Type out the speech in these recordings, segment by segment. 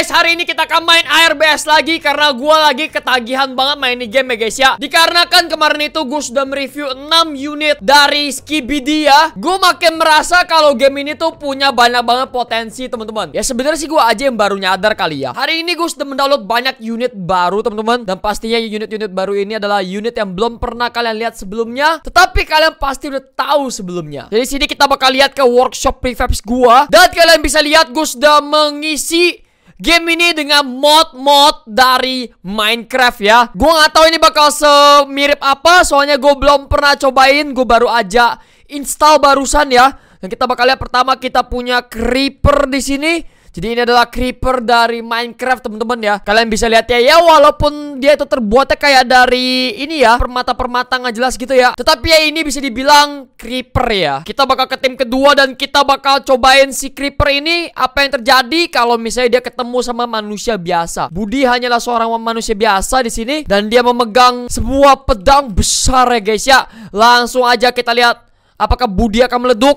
guys, hari ini kita akan main ARBS lagi karena gue lagi ketagihan banget main ini game ya guys ya. Dikarenakan kemarin itu gue sudah mereview 6 unit dari Skibidi ya. Gue makin merasa kalau game ini tuh punya banyak banget potensi teman-teman. Ya sebenarnya sih gue aja yang baru nyadar kali ya. Hari ini gue sudah mendownload banyak unit baru teman-teman dan pastinya unit-unit baru ini adalah unit yang belum pernah kalian lihat sebelumnya, tetapi kalian pasti udah tahu sebelumnya. Jadi sini kita bakal lihat ke workshop prefabs gue dan kalian bisa lihat gue sudah mengisi game ini dengan mod-mod dari Minecraft ya. Gue nggak tahu ini bakal semirip apa, soalnya gue belum pernah cobain. Gue baru aja install barusan ya. Dan kita bakal lihat pertama kita punya creeper di sini. Jadi ini adalah creeper dari Minecraft teman-teman ya. Kalian bisa lihat ya, ya walaupun dia itu terbuatnya kayak dari ini ya, permata-permata nggak jelas gitu ya. Tetapi ya ini bisa dibilang creeper ya. Kita bakal ke tim kedua dan kita bakal cobain si creeper ini apa yang terjadi kalau misalnya dia ketemu sama manusia biasa. Budi hanyalah seorang manusia biasa di sini dan dia memegang sebuah pedang besar ya guys ya. Langsung aja kita lihat apakah Budi akan meleduk.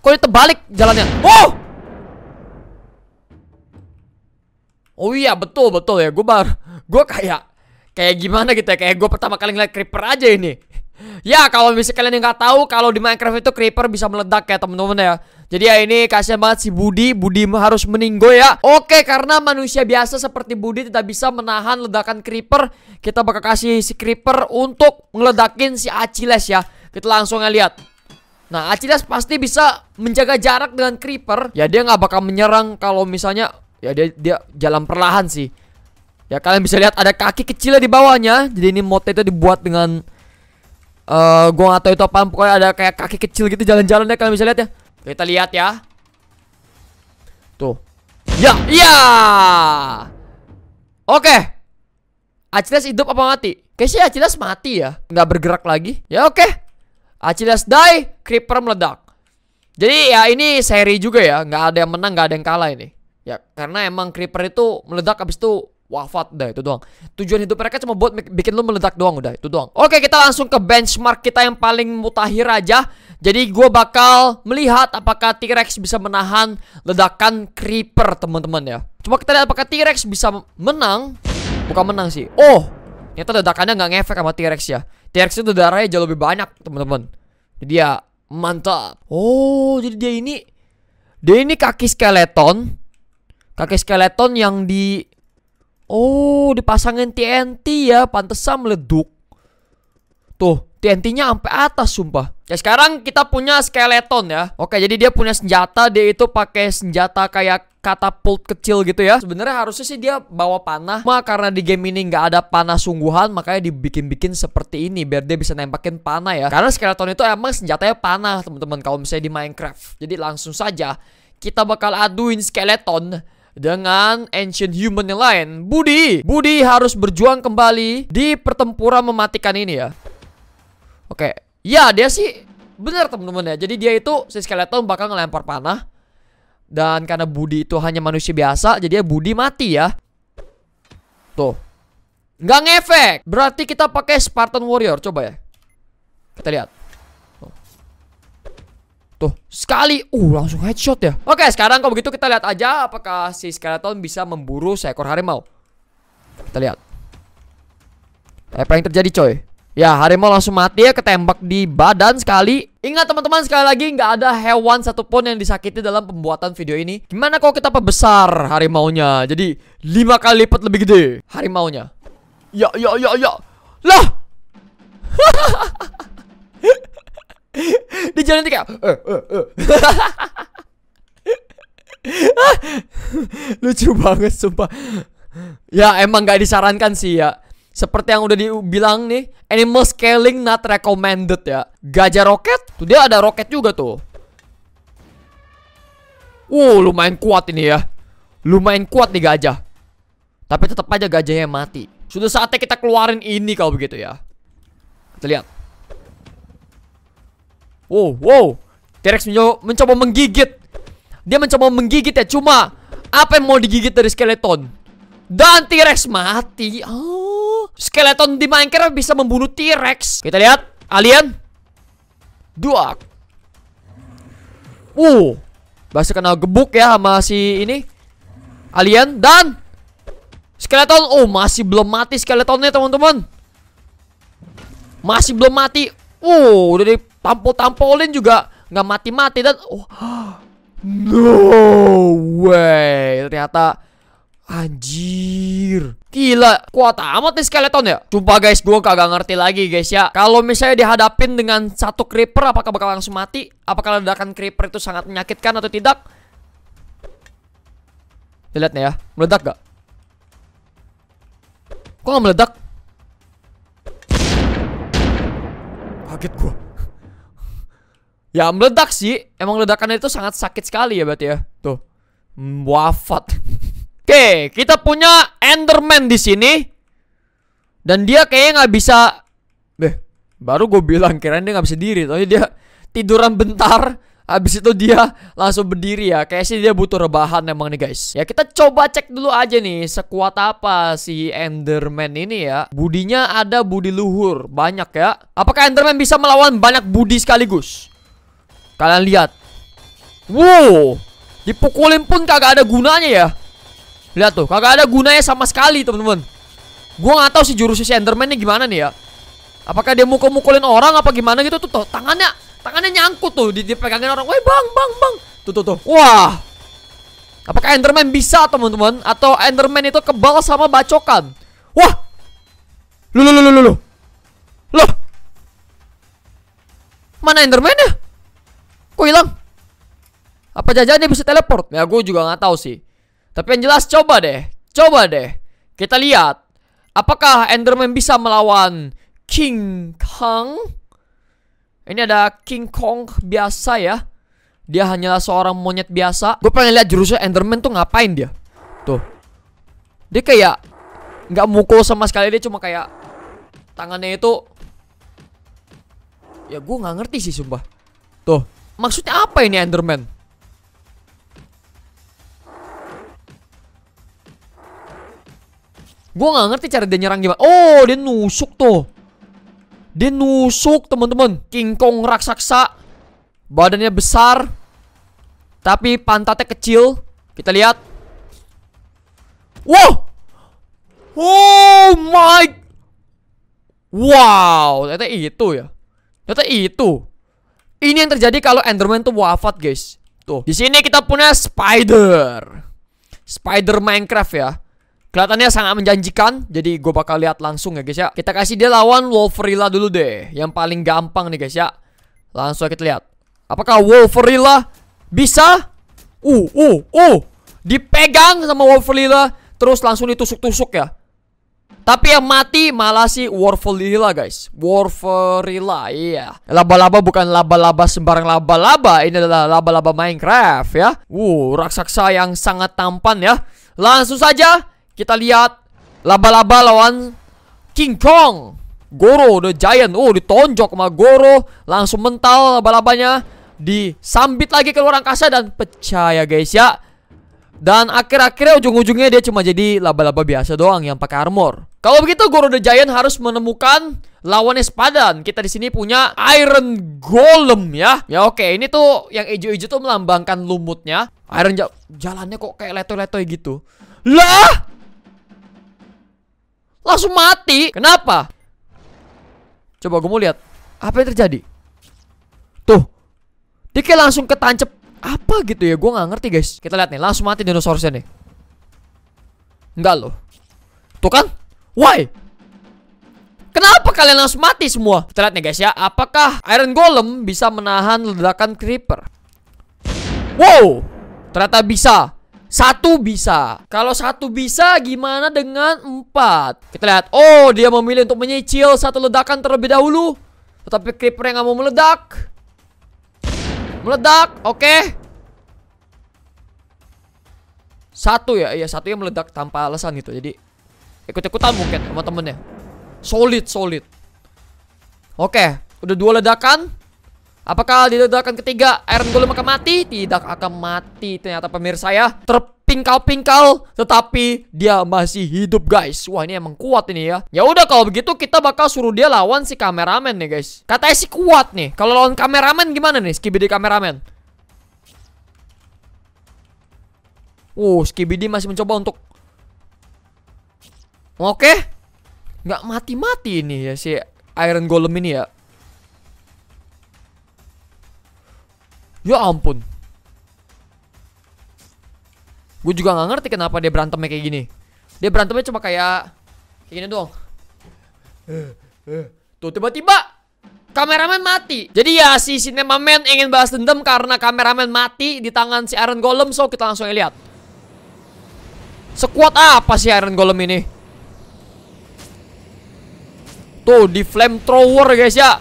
Kok ini terbalik jalannya? Oh! Oh iya betul betul ya gue baru gue kayak kayak gimana gitu ya kayak gue pertama kali ngeliat creeper aja ini. Ya kalau misalnya kalian yang nggak tahu kalau di Minecraft itu creeper bisa meledak ya teman-teman ya. Jadi ya ini kasihan banget si Budi, Budi harus meninggo ya. Oke, karena manusia biasa seperti Budi tidak bisa menahan ledakan creeper, kita bakal kasih si creeper untuk meledakin si Achilles ya. Kita langsung ngeliat Nah, Achilles pasti bisa menjaga jarak dengan creeper. Ya dia nggak bakal menyerang kalau misalnya Ya dia dia jalan perlahan sih. Ya kalian bisa lihat ada kaki kecilnya di bawahnya. Jadi ini mote itu dibuat dengan uh, gua atau itu apa? pokoknya ada kayak kaki kecil gitu jalan-jalan deh ya, kalian bisa lihat ya. Kita lihat ya. Tuh. Ya, iya. Oke. Okay. Achilles hidup apa mati? Kayaknya Achilles mati ya. Nggak bergerak lagi. Ya oke. Okay. Achilles die, Creeper meledak. Jadi ya ini seri juga ya. Nggak ada yang menang, nggak ada yang kalah ini. Ya, karena emang creeper itu meledak abis itu wafat deh itu doang. Tujuan hidup mereka cuma buat bikin lu meledak doang udah itu doang. Oke, kita langsung ke benchmark kita yang paling mutakhir aja. Jadi gue bakal melihat apakah T-Rex bisa menahan ledakan creeper teman-teman ya. cuma kita lihat apakah T-Rex bisa menang. Bukan menang sih. Oh, ternyata ledakannya nggak ngefek sama T-Rex ya. T-Rex itu darahnya jauh lebih banyak teman-teman. Jadi ya mantap. Oh, jadi dia ini dia ini kaki skeleton Kakek skeleton yang di Oh, dipasangin TNT ya, pantesan meleduk. Tuh, TNT-nya sampai atas sumpah. Ya sekarang kita punya skeleton ya. Oke, jadi dia punya senjata, dia itu pakai senjata kayak katapult kecil gitu ya. Sebenarnya harusnya sih dia bawa panah. Cuma karena di game ini nggak ada panah sungguhan, makanya dibikin-bikin seperti ini biar dia bisa nembakin panah ya. Karena skeleton itu emang senjatanya panah, teman-teman kalau misalnya di Minecraft. Jadi langsung saja kita bakal aduin skeleton dengan ancient human yang lain. Budi, Budi harus berjuang kembali di pertempuran mematikan ini ya. Oke, ya dia sih benar teman-teman ya. Jadi dia itu si skeleton bakal ngelempar panah. Dan karena Budi itu hanya manusia biasa, jadi ya Budi mati ya. Tuh. Nggak ngefek. Berarti kita pakai Spartan Warrior. Coba ya. Kita lihat. Tuh, sekali. Uh, langsung headshot ya. Oke, sekarang kalau begitu kita lihat aja apakah si skeleton bisa memburu seekor harimau. Kita lihat. Eh, apa yang terjadi, coy? Ya, harimau langsung mati ya ketembak di badan sekali. Ingat teman-teman sekali lagi nggak ada hewan satupun yang disakiti dalam pembuatan video ini. Gimana kalau kita perbesar harimaunya? Jadi lima kali lipat lebih gede harimaunya. Ya ya ya ya. Lah. Di jalan tiga, eh, eh, eh. Lucu banget sumpah Ya emang nggak disarankan sih ya Seperti yang udah dibilang nih Animal scaling not recommended ya Gajah roket tuh Dia ada roket juga tuh Wow lumayan kuat ini ya Lumayan kuat nih gajah Tapi tetap aja gajahnya mati Sudah saatnya kita keluarin ini kalau begitu ya Kita lihat Wow, wow. T-Rex mencoba menggigit. Dia mencoba menggigit ya, cuma apa yang mau digigit dari skeleton? Dan T-Rex mati. Oh. Skeleton di Minecraft bisa membunuh T-Rex. Kita lihat alien. Dua. Uh. Bahasa kena gebuk ya sama si ini. Alien dan Skeleton. Oh, masih belum mati skeletonnya, teman-teman. Masih belum mati. Uh, udah di tampol-tampolin juga nggak mati-mati dan oh, no way ternyata Anjir Gila Kuat amat nih skeleton ya Coba guys Gue kagak ngerti lagi guys ya Kalau misalnya dihadapin dengan satu creeper Apakah bakal langsung mati Apakah ledakan creeper itu sangat menyakitkan atau tidak Lihat nih ya Meledak gak Kok gak meledak Kaget gua Ya meledak sih. Emang ledakannya itu sangat sakit sekali ya berarti ya. Tuh. Hmm, wafat. Oke, kita punya Enderman di sini. Dan dia kayaknya nggak bisa Beh, baru gue bilang kira dia gak bisa diri, tapi dia tiduran bentar Habis itu dia langsung berdiri ya Kayaknya sih dia butuh rebahan emang nih guys Ya kita coba cek dulu aja nih Sekuat apa si Enderman ini ya Budinya ada budi luhur Banyak ya Apakah Enderman bisa melawan banyak budi sekaligus? Kalian lihat. Wow. Dipukulin pun kagak ada gunanya ya. Lihat tuh, kagak ada gunanya sama sekali, teman-teman. gue nggak tahu sih jurus si Enderman-nya gimana nih ya. Apakah dia mau mukulin orang apa gimana gitu tuh, tuh tangannya tangannya nyangkut tuh di dipegangin orang. Woi, Bang, Bang, Bang. Tuh tuh tuh. Wah. Apakah Enderman bisa, teman-teman? Atau Enderman itu kebal sama bacokan? Wah. Lu lu lu lu lu. Loh. Mana Enderman-nya? Kok hilang? Apa jajan dia bisa teleport? Ya gue juga nggak tahu sih. Tapi yang jelas coba deh, coba deh. Kita lihat apakah Enderman bisa melawan King Kong? Ini ada King Kong biasa ya. Dia hanyalah seorang monyet biasa. Gue pengen lihat jurusnya Enderman tuh ngapain dia. Tuh. Dia kayak nggak mukul sama sekali dia cuma kayak tangannya itu ya gue nggak ngerti sih sumpah tuh Maksudnya apa ini Enderman? Gue gak ngerti cara dia nyerang gimana Oh dia nusuk tuh Dia nusuk teman-teman King Kong raksasa Badannya besar Tapi pantatnya kecil Kita lihat Wow Oh my Wow Ternyata itu ya Ternyata itu ini yang terjadi kalau Enderman tuh wafat, guys. Tuh, di sini kita punya spider. Spider Minecraft ya. Kelihatannya sangat menjanjikan, jadi gue bakal lihat langsung ya guys ya. Kita kasih dia lawan Wolverilla dulu deh, yang paling gampang nih guys ya. Langsung kita lihat. Apakah Wolverilla bisa? Uh, uh, uh. Dipegang sama Wolverilla, terus langsung ditusuk-tusuk ya. Tapi yang mati malah si Warfarilla guys Warfarilla iya Laba-laba bukan laba-laba sembarang laba-laba Ini adalah laba-laba Minecraft ya Wuh raksasa yang sangat tampan ya Langsung saja kita lihat Laba-laba lawan King Kong Goro the Giant Oh ditonjok sama Goro Langsung mental laba-labanya Disambit lagi ke luar angkasa dan pecah ya guys ya dan akhir-akhirnya ujung-ujungnya dia cuma jadi laba-laba biasa doang yang pakai armor. Kalau begitu the Giant harus menemukan lawannya sepadan. Kita di sini punya Iron Golem ya. Ya oke, ini tuh yang hijau-hijau tuh melambangkan lumutnya. Iron ja jalannya kok kayak letoy-letoy gitu. Lah! Langsung mati. Kenapa? Coba gue mau lihat. Apa yang terjadi? Tuh. Dia kayak langsung ketancep apa gitu ya? Gue nggak ngerti guys. Kita lihat nih, langsung mati dinosaurusnya nih. Enggak loh. Tuh kan? Why? Kenapa kalian langsung mati semua? Kita lihat nih guys ya, apakah Iron Golem bisa menahan ledakan Creeper? Wow, ternyata bisa. Satu bisa. Kalau satu bisa, gimana dengan empat? Kita lihat. Oh, dia memilih untuk menyicil satu ledakan terlebih dahulu. Tetapi Creeper yang nggak mau meledak. Meledak. Oke. Okay. Satu ya. Iya, satu yang meledak tanpa alasan gitu. Jadi ikut-ikutan mungkin sama temennya. Solid, solid. Oke, okay. udah dua ledakan. Apakah di ledakan ketiga Iron Golem akan mati? Tidak akan mati ternyata pemirsa ya. Terp pingkal-pingkal tetapi dia masih hidup guys. Wah, ini emang kuat ini ya. Ya udah kalau begitu kita bakal suruh dia lawan si kameramen nih guys. Katanya sih kuat nih. Kalau lawan kameramen gimana nih Skibidi kameramen? Uh, Skibidi masih mencoba untuk Oke. Nggak mati-mati ini ya si Iron Golem ini ya. Ya ampun. Gue juga gak ngerti kenapa dia berantemnya kayak gini. Dia berantemnya cuma kayak kayak gini doang. Tuh tiba-tiba kameramen mati. Jadi ya si man ingin balas dendam karena kameramen mati di tangan si Iron Golem. So kita langsung lihat. Sekuat apa sih Iron Golem ini? Tuh di flamethrower guys ya.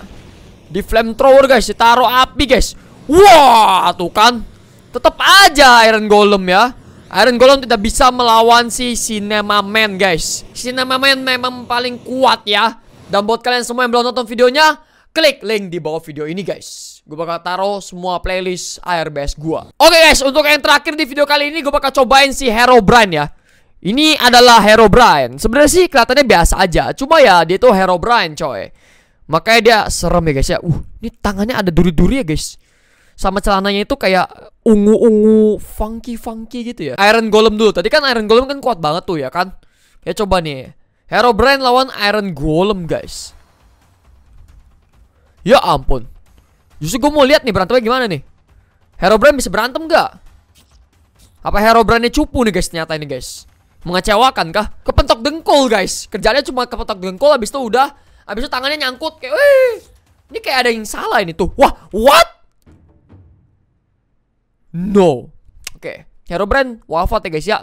Di flamethrower guys, ditaruh api guys. Wah, tuh kan. Tetep aja Iron Golem ya. Iron Golem tidak bisa melawan si Cinema Man guys Cinema Man memang paling kuat ya Dan buat kalian semua yang belum nonton videonya Klik link di bawah video ini guys Gue bakal taruh semua playlist ARBS gue Oke guys untuk yang terakhir di video kali ini Gue bakal cobain si Hero Herobrine ya Ini adalah Hero Herobrine Sebenarnya sih kelihatannya biasa aja Cuma ya dia tuh Herobrine coy Makanya dia serem ya guys ya Uh ini tangannya ada duri-duri ya guys sama celananya itu kayak ungu-ungu funky-funky gitu ya. Iron Golem dulu. Tadi kan Iron Golem kan kuat banget tuh ya kan. Ya coba nih. hero brand lawan Iron Golem guys. Ya ampun. Justru gue mau lihat nih berantemnya gimana nih. hero brand bisa berantem gak? Apa hero brandnya cupu nih guys ternyata ini guys. Mengecewakan kah? Kepentok dengkul guys. Kerjanya cuma kepentok dengkul abis itu udah. abis itu tangannya nyangkut kayak Wih. Ini kayak ada yang salah ini tuh. Wah, what? No. Oke, okay. Herobrine wafat ya guys ya.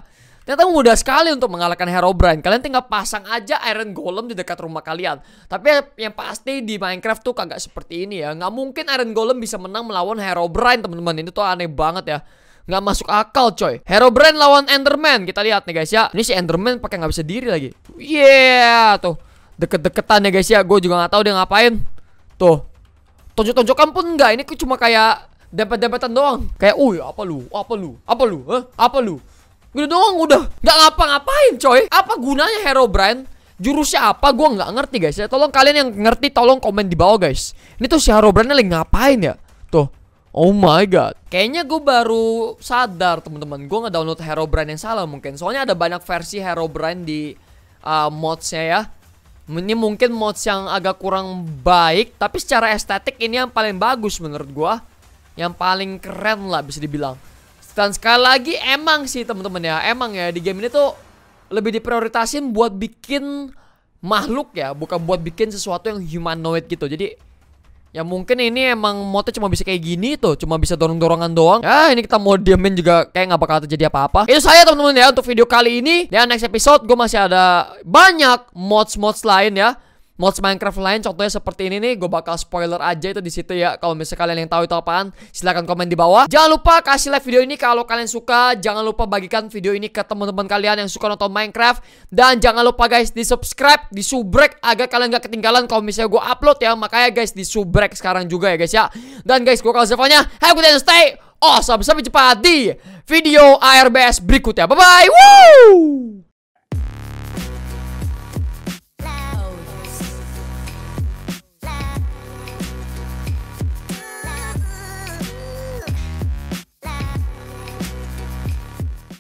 Ternyata mudah sekali untuk mengalahkan Herobrine. Kalian tinggal pasang aja Iron Golem di dekat rumah kalian. Tapi ya, yang pasti di Minecraft tuh kagak seperti ini ya. Nggak mungkin Iron Golem bisa menang melawan Herobrine teman-teman. Ini tuh aneh banget ya. Nggak masuk akal coy. Herobrine lawan Enderman. Kita lihat nih guys ya. Ini si Enderman pakai nggak bisa diri lagi. Yeah, tuh. Deket-deketan ya guys ya. Gue juga nggak tahu dia ngapain. Tuh. Tonjok-tonjokan pun nggak. Ini cuma kayak dapat dapatan doang. Kayak, "Uy, apa lu? Apa lu? Apa lu? Hah? Apa lu?" Gitu doang udah. Gak ngapa-ngapain, coy. Apa gunanya hero brand Jurusnya apa? Gua nggak ngerti, guys. Ya, tolong kalian yang ngerti tolong komen di bawah, guys. Ini tuh si Herobrine lagi ngapain ya? Tuh. Oh my god. Kayaknya gue baru sadar, teman-teman. Gue ngedownload brand yang salah mungkin. Soalnya ada banyak versi hero brand di uh, modsnya ya. Ini mungkin mods yang agak kurang baik, tapi secara estetik ini yang paling bagus menurut gua yang paling keren lah bisa dibilang. Dan sekali lagi emang sih teman-teman ya, emang ya di game ini tuh lebih diprioritasin buat bikin makhluk ya, bukan buat bikin sesuatu yang humanoid gitu. Jadi ya mungkin ini emang motif cuma bisa kayak gini tuh, cuma bisa dorong-dorongan doang. Ya ini kita mau diamin juga kayak nggak bakal terjadi apa-apa. Itu saya teman-teman ya untuk video kali ini. Dan ya, next episode gue masih ada banyak mods-mods lain ya. Mods Minecraft lain contohnya seperti ini nih, gue bakal spoiler aja itu di situ ya. Kalau misalnya kalian yang tahu itu apaan, silahkan komen di bawah. Jangan lupa kasih like video ini kalau kalian suka. Jangan lupa bagikan video ini ke teman-teman kalian yang suka nonton Minecraft. Dan jangan lupa guys di subscribe, di subrek agar kalian gak ketinggalan kalau misalnya gue upload ya. Makanya guys di subrek sekarang juga ya guys ya. Dan guys gue kalau sepanya have a stay awesome. Sampai jumpa di video ARBS berikutnya. Bye-bye. Woo!